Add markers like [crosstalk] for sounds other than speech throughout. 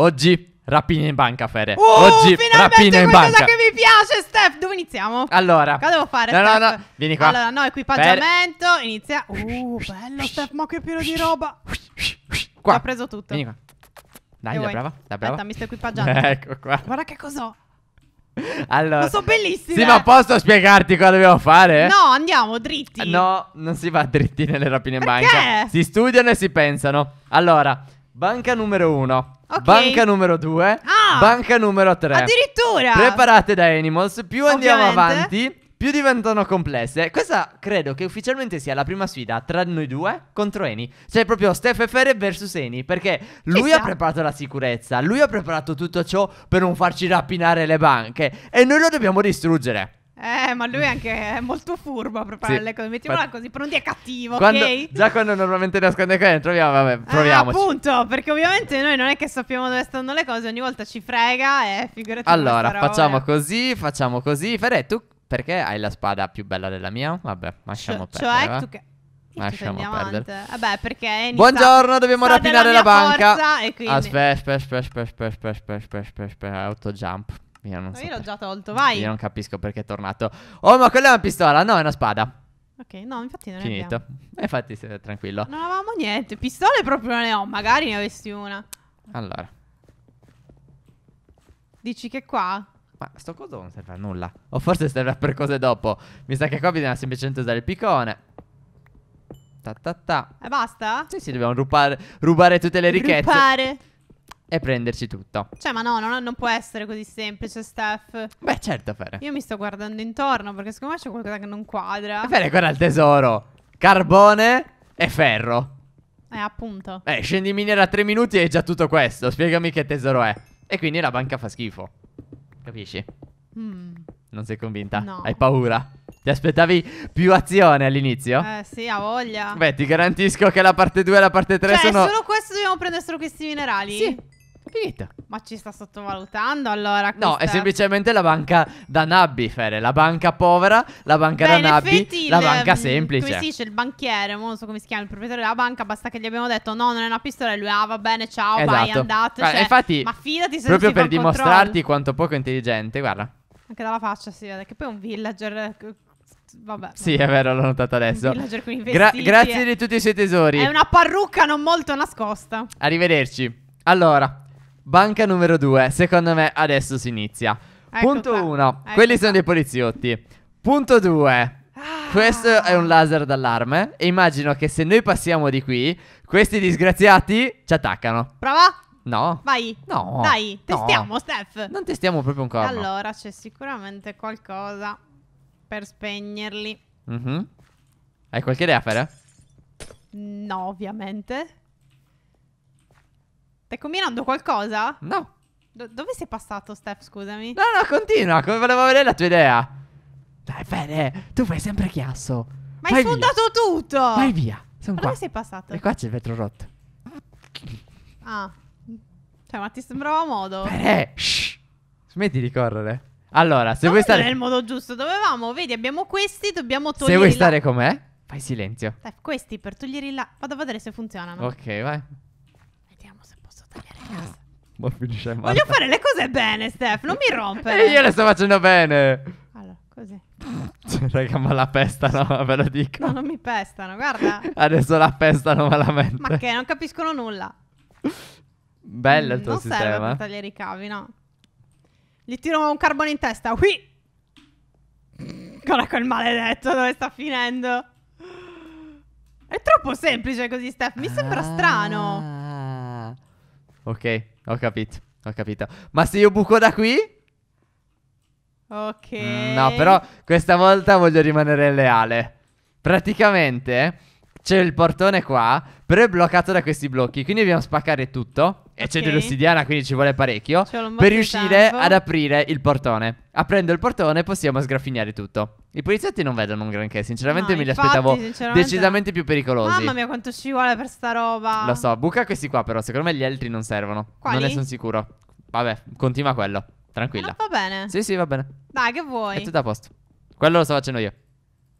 Oggi rapine in banca, Fere. Uh, Oggi rapine in banca. è che mi piace, Steph. Dove iniziamo? Allora. Cosa devo fare, no, Steph? No, no, vieni qua. Allora, no, equipaggiamento, Fer... inizia. Uh, bello, Steph, ma che pieno di roba. Qua. L ho preso tutto. Vieni qua. Dai, dai, brava, dai, brava. Aspetta, mi sto equipaggiando. [laughs] ecco qua. Guarda che cos'ho. Allora, sono bellissime. Sì, ma posso spiegarti cosa dobbiamo fare? No, andiamo dritti. No, non si va dritti nelle rapine in Perché? banca. Si studiano e si pensano. Allora, Banca numero 1. Okay. Banca numero 2. Ah, banca numero 3. Addirittura. Preparate da Animals. Più andiamo avanti, più diventano complesse. Questa credo che ufficialmente sia la prima sfida tra noi due contro Eni. Cioè proprio Steph Ferre versus Eni, perché lui Chissà. ha preparato la sicurezza, lui ha preparato tutto ciò per non farci rapinare le banche e noi lo dobbiamo distruggere. Eh, ma lui anche è molto furbo a preparare sì, le cose. Mettiamola così, pronti è cattivo, quando, ok? Già quando normalmente nasconde cose, troviamo, vabbè, proviamoci. Eh, appunto, perché ovviamente noi non è che sappiamo dove stanno le cose, ogni volta ci frega e figurati Allora, facciamo roba. così, facciamo così. Fede, tu perché hai la spada più bella della mia? Vabbè, lasciamo Cio- perdere. Cioè, tu che... Lasciamo perdere. Vabbè, perché Buongiorno, dobbiamo rapinare la banca. Aspetta, aspetta, aspetta, aspetta, aspetta, aspetta, aspetta, aspetta, autojump. Io non so io l'ho già tolto, vai. Io non capisco perché è tornato. Oh, ma quella è una pistola. No, è una spada. Ok, no, infatti non Finito. abbiamo. Finito. Eh, infatti, stai tranquillo. Non avevamo niente. Pistole proprio non ne ho. Magari ne avessi una. Allora. Dici che qua? Ma sto coso non serve a nulla. O forse serve per cose dopo. Mi sa che qua bisogna semplicemente usare il piccone. Ta ta ta. E basta? Sì, sì, dobbiamo rubare, rubare tutte le ricchezze. Rubare e prendersi tutto. Cioè, ma no, non, non, può essere così semplice, Steph. Beh, certo, Fere. Io mi sto guardando intorno perché secondo me c'è qualcosa che non quadra. Fere, guarda il tesoro. Carbone e ferro. Eh, appunto. Eh, scendi in miniera a 3 minuti e hai già tutto questo. Spiegami che tesoro è. E quindi la banca fa schifo. Capisci? Mm. Non sei convinta? No. Hai paura? Ti aspettavi più azione all'inizio? Eh sì, ha voglia. Beh, ti garantisco che la parte 2 e la parte 3 cioè, sono... Cioè, solo questo dobbiamo prendere solo questi minerali? Sì. Finita. Ma ci sta sottovalutando allora questa... No, è semplicemente la banca da nabbi, Fere. La banca povera, la banca Beh, da nabbi, la banca mm, semplice. Come si dice, il banchiere, non so come si chiama, il proprietario della banca, basta che gli abbiamo detto no, non è una pistola e lui, ah va bene, ciao, esatto. vai, andate. Cioè, infatti, ma fidati se Proprio per dimostrarti controllo. quanto poco intelligente, guarda. Anche dalla faccia si vede che poi è un villager eh, Vabbè. Sì, è vero, l'ho notato adesso. Gra grazie eh. di tutti i suoi tesori. È una parrucca non molto nascosta. Arrivederci. Allora, Banca numero 2, secondo me adesso si inizia. Ecco Punto 1, ecco quelli qua. sono dei poliziotti. Punto 2. Ah. Questo è un laser d'allarme e immagino che se noi passiamo di qui, questi disgraziati ci attaccano. Prova? No. Vai. No. Dai, testiamo, no. Steph. Non testiamo proprio un corno. Allora, c'è sicuramente qualcosa per spegnerli. Mm -hmm. Hai qualche idea, Fere? No, ovviamente. Stai combinando qualcosa? No. Do- dove sei passato, Steph? Scusami. No, no, continua. Come volevo vedere la tua idea. Dai, bene. Tu fai sempre chiasso. Ma Vai hai via. sfondato tutto. Vai via. Sono Ma qua. dove sei passato? E qua c'è il vetro rotto. Ah. Cioè, ma ti sembrava modo? Bene. Shh. Smetti di correre. Allora, se No, vuoi Non è il modo giusto. Dovevamo, vedi, abbiamo questi, dobbiamo togliere. Se vuoi stare con me, fai silenzio. Steph, questi per togliere la... Vado a vedere se funzionano. Ok, vai. Ma finisce male. Voglio fare le cose bene, Steph, non mi [laughs] rompere. E eh, io le sto facendo bene. così. raga, cioè, ma la pestano, [laughs] ve lo dico. No, non mi pestano, guarda. Adesso la pestano malamente. Ma che, non capiscono nulla. Bello il tuo non sistema. Non serve per tagliare i cavi, no. Gli tiro un carbone in testa, qui. Guarda quel maledetto dove sta finendo. È troppo semplice così, Steph. Mi ah. sembra strano. Ah. Ok, ho capito, ho capito. Ma se io buco da qui? Ok. Mm, no, però questa volta voglio rimanere leale. Praticamente c'è il portone qua, però è bloccato da questi blocchi, quindi dobbiamo spaccare tutto accende okay. l'ossidiana, quindi ci vuole parecchio. Per riuscire ad aprire il portone. Aprendo il portone possiamo sgraffignare tutto. I poliziotti non vedono un granché, sinceramente no, me li aspettavo sinceramente... decisamente più pericolosi. Mamma mia, quanto ci vuole per sta roba. Lo so, buca questi qua, però secondo me gli altri non servono. Quali? Non ne sono sicuro. Vabbè, continua quello. Tranquilla. Eh, va bene. Sì, sì, va bene. Dai, che vuoi? È tutto a posto. Quello lo sto facendo io.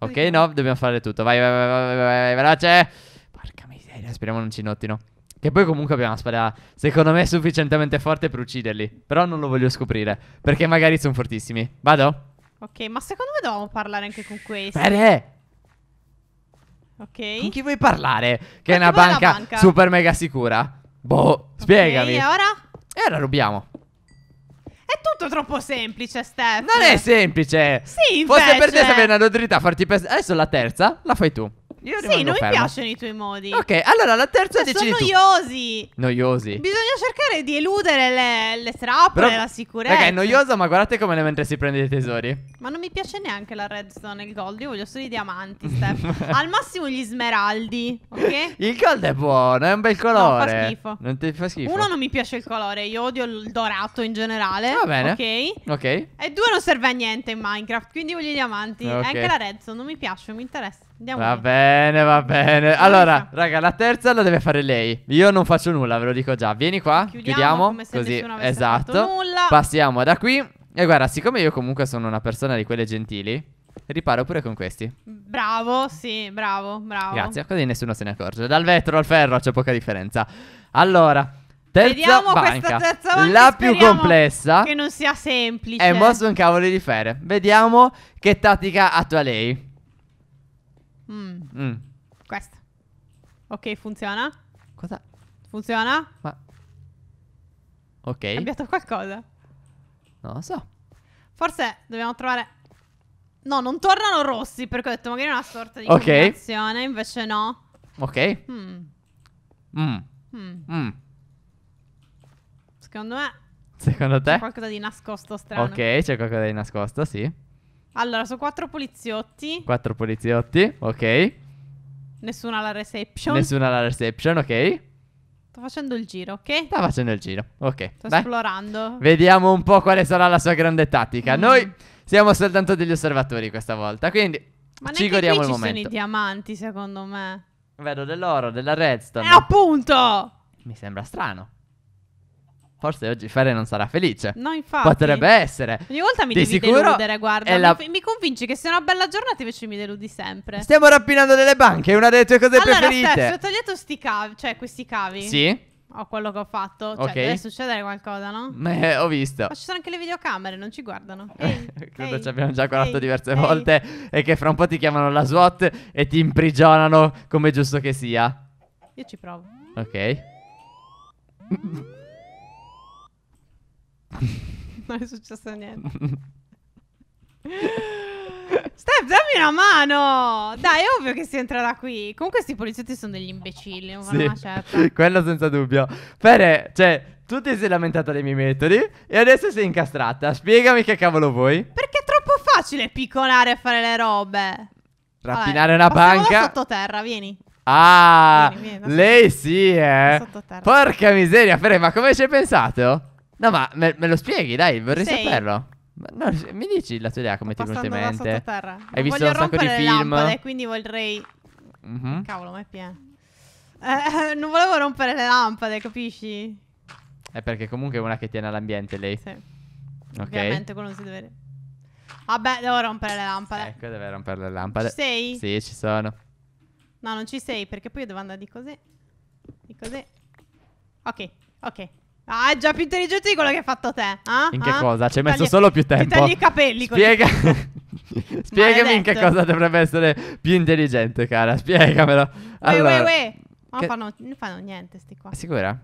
Ok, no, dobbiamo fare tutto. Vai, vai, vai, vai, vai, vai veloce. Porca miseria, speriamo non ci notino. Che poi comunque abbiamo una spada, secondo me, sufficientemente forte per ucciderli. Però non lo voglio scoprire, perché magari sono fortissimi. Vado? Ok, ma secondo me dovevamo parlare anche con questi. Bene! Ok. Con chi vuoi parlare? Che ma è una banca, banca, super mega sicura. Boh, spiegami. Okay, e ora? E ora rubiamo. È tutto troppo semplice, Steph. Non è semplice. Sì, infatti. Forse per te stavi andando dritta a farti pesare. Adesso la terza la fai tu. Io sì, non fermo. mi piacciono i tuoi modi. Ok, allora la terza Ma cioè, decidi sono tu. noiosi. Noiosi. Bisogna cercare di eludere le, le trappole, Però, la sicurezza. Ok, è noiosa, ma guardate come le mentre si prende i tesori. Ma non mi piace neanche la redstone e il gold. Io voglio solo i diamanti, Steph. [laughs] Al massimo gli smeraldi, ok? il gold è buono, è un bel colore. No, fa schifo. Non ti fa schifo. Uno, non mi piace il colore. Io odio il dorato in generale. Va bene. Ok. Ok. E due, non serve a niente in Minecraft. Quindi voglio i diamanti. Okay. Anche la redstone non mi piace, non mi interessa. Andiamo va qui. bene, va bene. Allora, raga, la terza la deve fare lei. Io non faccio nulla, ve lo dico già. Vieni qua, chiudiamo, chiudiamo così. Esatto. Passiamo da qui. E guarda, siccome io comunque sono una persona di quelle gentili, riparo pure con questi. Bravo, sì, bravo, bravo. Grazie, così nessuno se ne accorge. Dal vetro al ferro c'è poca differenza. Allora, Terza Vediamo banca, terza banca, la più complessa. Che non sia semplice. È mosso un cavolo di fere. Vediamo che tattica attua lei. Mm. Mm. Questo. Ok, funziona? Cosa? Funziona? Ma... Ok. È cambiato qualcosa? Non lo so. Forse dobbiamo trovare... No, non tornano rossi, perché ho detto magari una sorta di okay. invece no. Ok. Mm. Mm. mm. mm. Secondo me... Secondo te? C'è qualcosa di nascosto strano. Ok, c'è qualcosa di nascosto, sì. Allora, sono quattro poliziotti. Quattro poliziotti, ok. Nessuno alla reception. Nessuno alla reception, ok. Sto facendo il giro, ok? Sta facendo il giro, ok. Sto Beh. esplorando. Vediamo un po' quale sarà la sua grande tattica. Mm. Noi siamo soltanto degli osservatori questa volta, quindi Ma ci godiamo qui il ci momento. Ma sono i diamanti, secondo me. Vedo dell'oro, della redstone. E eh, appunto! Mi sembra strano. Forse oggi Ferre non sarà felice. No, infatti. Potrebbe essere. Ogni volta mi Di devi sicuro deludere, guarda. Mi, la... mi, convinci che sia una bella giornata, invece mi deludi sempre. Stiamo rapinando delle banche, è una delle tue cose allora, preferite. Allora, ho tagliato sti cavi, cioè questi cavi. Sì. Ho quello che ho fatto. Cioè, okay. deve succedere qualcosa, no? Beh, ho visto. Ma ci sono anche le videocamere, non ci guardano. Eh, ehi, Credo ehi, ci abbiamo già guardato ehi, diverse volte. E che fra un po' ti chiamano la SWAT e ti imprigionano come giusto che sia. Io ci provo. Ok. [laughs] non è successo niente. Steph, dammi una mano! Dai, è ovvio che si entrerà qui. Comunque questi poliziotti sono degli imbecilli, sì, certa. [laughs] Quello senza dubbio. Pere, cioè, tu ti sei lamentata dei miei metodi e adesso sei incastrata. Spiegami che cavolo vuoi. Perché è troppo facile piccolare e fare le robe. Rapinare una banca. sottoterra, vieni. Ah, vieni, vieni, lei sì, eh. Porca miseria, Pere, ma come ci hai pensato? No, ma me, me lo spieghi, dai, vorrei Sei. saperlo. No, mi dici la tua idea come ti è venuta in mente? Hai non visto un sacco di film? Lampade, quindi vorrei. Mm-hmm. Cavolo, ma è pieno. Eh, [laughs] non volevo rompere le lampade, capisci? È perché comunque è una che tiene all'ambiente lei. Sì. Ok. Ovviamente quello non si deve. Vabbè, devo rompere le lampade. Ecco, deve rompere le lampade. Ci sei? Sì, ci sono. No, non ci sei perché poi io devo andare di così. Di così. Ok, ok. Ah, è già più intelligente di quello che hai fatto te. Ah, in che ah? cosa? Ci hai messo solo più tempo. Ti tagli i capelli Spiega... [laughs] Spiegami in che cosa dovrebbe essere più intelligente, cara. Spiegamelo. Allora, uè, uè, uè. Ma che... fanno, non fanno niente sti qua. Sicura?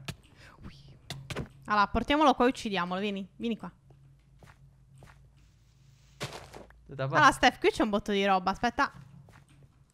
Allora, portiamolo qua e uccidiamolo. Vieni, vieni qua. Allora, Steph, qui c'è un botto di roba. Aspetta.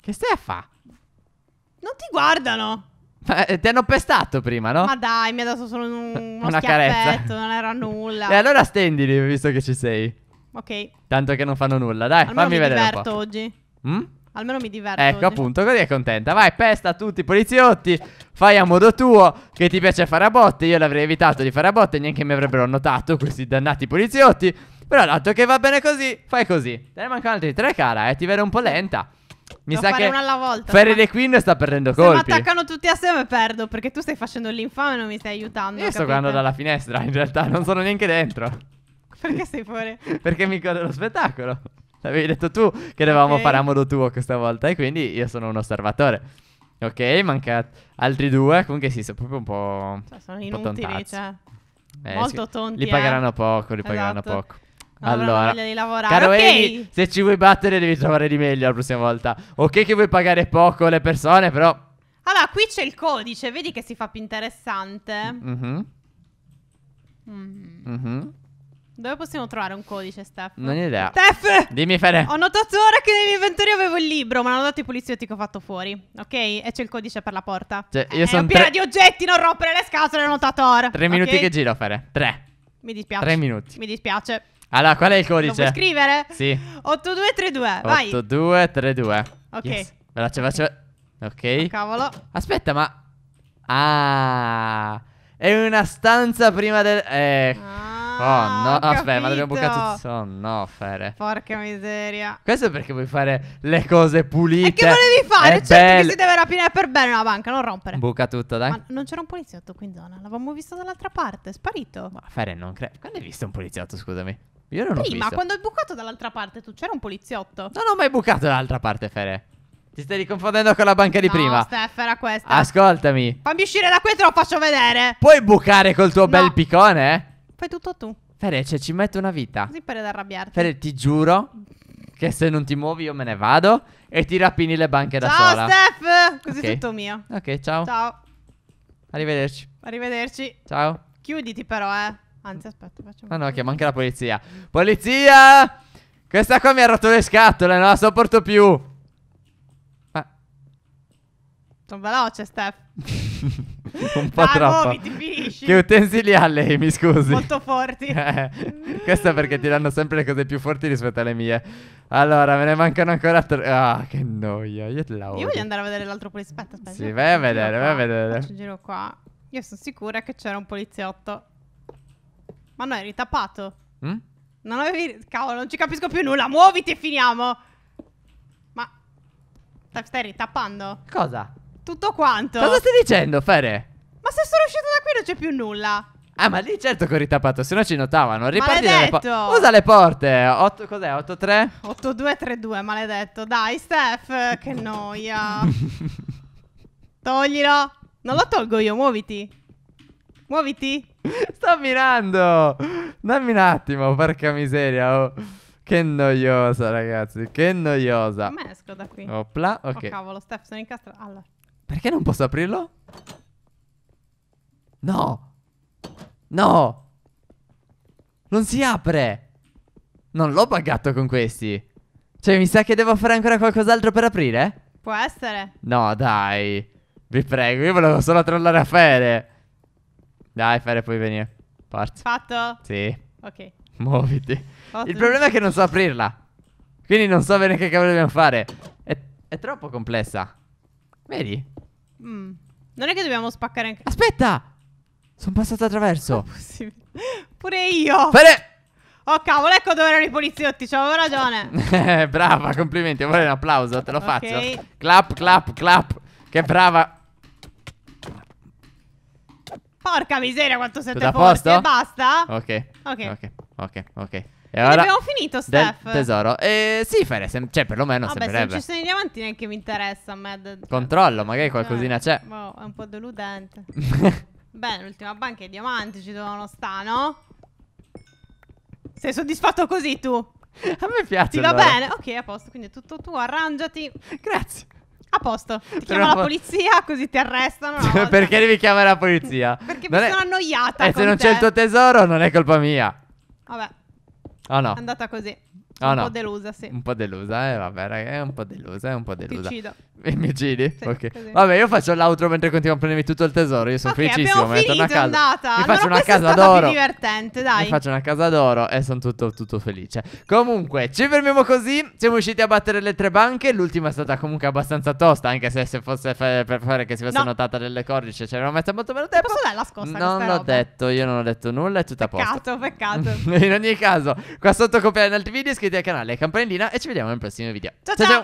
Che stai a fa? Non ti guardano. Ma eh, ti hanno pestato prima, no? Ma dai, mi ha dato solo un, [laughs] uno una carezza. non era nulla. E allora stendili, visto che ci sei. Ok. Tanto che non fanno nulla, dai, Almeno fammi vedere. Mi diverto un po'. oggi. Mm? Almeno mi diverto. Ecco, oggi. appunto, così è contenta. Vai, pesta a tutti i poliziotti. Fai a modo tuo, che ti piace fare a botte. Io l'avrei evitato di fare a botte, neanche mi avrebbero notato questi dannati poliziotti. Però dato che va bene così, fai così. Te ne mancano altri tre, cara, eh. Ti vedo un po' lenta. Mi sa che una volta, Ferry ma... Queen sta perdendo se colpi. Se mi attaccano tutti assieme perdo perché tu stai facendo l'infame e non mi stai aiutando. Io capite? sto guardando dalla finestra, in realtà non sono neanche dentro. [laughs] Perché sei fuori? perché mi godo lo spettacolo. L'avevi detto tu che dovevamo okay. fare a modo tuo questa volta e quindi io sono un osservatore. Ok, manca altri due, comunque sì, sono proprio un po'... Cioè, sono inutili, po cioè... Eh, Molto tonti, Li pagheranno eh. poco, li esatto. pagheranno poco. Allora, caro okay. Amy, se ci vuoi battere devi trovare di meglio la prossima volta. Ok che vuoi pagare poco le persone, però... Allora, qui c'è il codice, vedi che si fa più interessante. Mhm. Mm mhm. Mm Dove possiamo trovare un codice, Steph? Non ho idea. Steph! Dimmi, Fede. Ho notato ora che nell'inventario avevo il libro, ma non ho dato i poliziotti che ho fatto fuori. Ok? E c'è il codice per la porta. Cioè, io eh, sono... piena tre... di oggetti, non rompere le scatole, l'ho notato ora. Tre okay? minuti che giro, Fede. Tre. Mi dispiace. Tre minuti. Mi dispiace. Allora, qual è il codice? Lo puoi scrivere? Sì. 8232, vai. 8232. Ok. Yes. Veloce, veloce. Ok. Oh, cavolo. Aspetta, ma... Ah. È una stanza prima del... Eh... Ah. Oh no, aspetta, ma dobbiamo bucare tutto. Oh no, Fere. Porca miseria. Questo è perché vuoi fare le cose pulite. E che volevi fare? È certo bello. che si deve rapinare per bene una banca, non rompere. Buca tutto, dai. Ma non c'era un poliziotto qui in zona. L'avevamo visto dall'altra parte, è sparito. Ma Fere, non credo. Quando hai visto un poliziotto, scusami? Io non Prima, quando hai bucato dall'altra parte, tu c'era un poliziotto. Non ho mai bucato dall'altra parte, Fere. Ti stai riconfondendo con la banca di no, prima. Steph, era questa. Ascoltami. Fammi uscire da qui e te lo faccio vedere. Puoi bucare col tuo no. bel piccone? Eh? Fai tutto tu. Fere, cioè, ci metto una vita. Così per arrabbiarti. Fere, ti giuro che se non ti muovi io me ne vado e ti rapini le banche ciao, da sola. Ciao, Steph. Così okay. tutto mio. Ok, ciao. Ciao. Arrivederci. Arrivederci. Ciao. Chiuditi però, eh. Anzi, aspetta, facciamo. Ah, no, chiama anche la polizia. Polizia! Questa qua mi ha rotto le scatole, non la sopporto più. Ah. Sono veloce, Steph. [laughs] Un po' Dai, troppo. Muoviti, finisci. Che utensili ha lei, mi scusi? Molto forti. [laughs] Eh, è perché ti danno sempre le cose più forti rispetto alle mie. Allora, me ne mancano ancora tre. Ah, che noia. Io te la odio. Io voglio andare a vedere l'altro poliziotto. Aspetta, aspetta. Sì, vai a vedere, vai a vedere. Faccio un giro qua. Io sono sicura che c'era un poliziotto. Ma no, eri tappato. Mm? Non avevi... Cavolo, non ci capisco più nulla. Muoviti e finiamo. Ma... Stai ritappando? Cosa? Tutto quanto. Cosa stai dicendo, Fere? Ma se sono uscito da qui non c'è più nulla. Ah, ma lì certo che ho ritappato, se no ci notavano. Riparti porte. Usa le porte. 8, cos'è? 8-3? 8-2-3-2, maledetto. Dai, Steph, che [laughs] noia. Toglilo. Non lo tolgo io, muoviti. Muoviti. Sto minando. Dammi un attimo, porca miseria. Oh. Che noiosa, ragazzi. Che noiosa. Me esco da qui. Opla, oh, ok. Oh, cavolo, Steph, sono incastrato. Alla. Perché non posso aprirlo? No. No. Non si apre. Non l'ho buggato con questi. Cioè, mi sa che devo fare ancora qualcos'altro per aprire? Può essere. No, dai. Vi prego, io volevo solo trollare a Fere. Dai, Fere, puoi venire. Forza. Fatto? Sì. Ok. Muoviti. Fatto. Il problema è che non so aprirla. Quindi non so bene che cavolo dobbiamo fare. È, è troppo complessa. Vedi? Mm. Non è che dobbiamo spaccare anche... Aspetta! Sono passato attraverso. [laughs] Pure io. Fere! Oh cavolo, ecco dove erano i poliziotti, c'avevo ragione. [laughs] Brava, complimenti, vuole un applauso, te lo okay. faccio. Clap, clap, clap. Che brava. Porca miseria quanto siete forti E basta? Ok Ok Ok Ok, okay. E ora abbiamo finito, Steph. Tesoro. Eh, sì, fare cioè, perlomeno Vabbè, sembrerebbe. Vabbè, se non ci sono i diamanti neanche mi interessa a me. Cioè Controllo, magari cioè, qualcosina c'è. Boh, è un po' deludente. [laughs] Beh, l'ultima banca è diamanti ci dovevano stare, no? Sei soddisfatto così tu? [laughs] a me piace. Ti va allora. bene? Ok, a posto, quindi è tutto tuo, arrangiati. Grazie. A posto, ti chiama la polizia così ti arrestano. [laughs] Perché devi chiamare la polizia? Perché non mi è... sono annoiata. E eh, se non te. c'è il tuo tesoro non è colpa mia. Vabbè. Oh no. È andata così. Ah, un no. po' delusa, sì. Un po' delusa, eh, vabbè, raga, è un po' delusa, è un po' delusa. Ti uccido. [laughs] mi uccidi? Sì, ok. Così. Vabbè, io faccio l'outro mentre continuo a prendermi tutto il tesoro, io sono okay, felicissimo, me ne torno a casa. Andata. Mi allora faccio una casa d'oro. È divertente, dai. Mi faccio una casa d'oro e sono tutto, tutto felice. Comunque, ci fermiamo così, siamo riusciti a battere le tre banche, l'ultima è stata comunque abbastanza tosta, anche se, se fosse fa- per fare che si fosse no. notata delle cordici, avevamo messa molto meno tempo. Posso dare la scossa Non l'ho roba. detto, io non ho detto nulla, è tutta peccato, a posto. Peccato, peccato. [laughs] In ogni caso, qua sotto copiare in altri video iscriviti al canale Campanellina e ci vediamo nel prossimo video. ciao! ciao. ciao.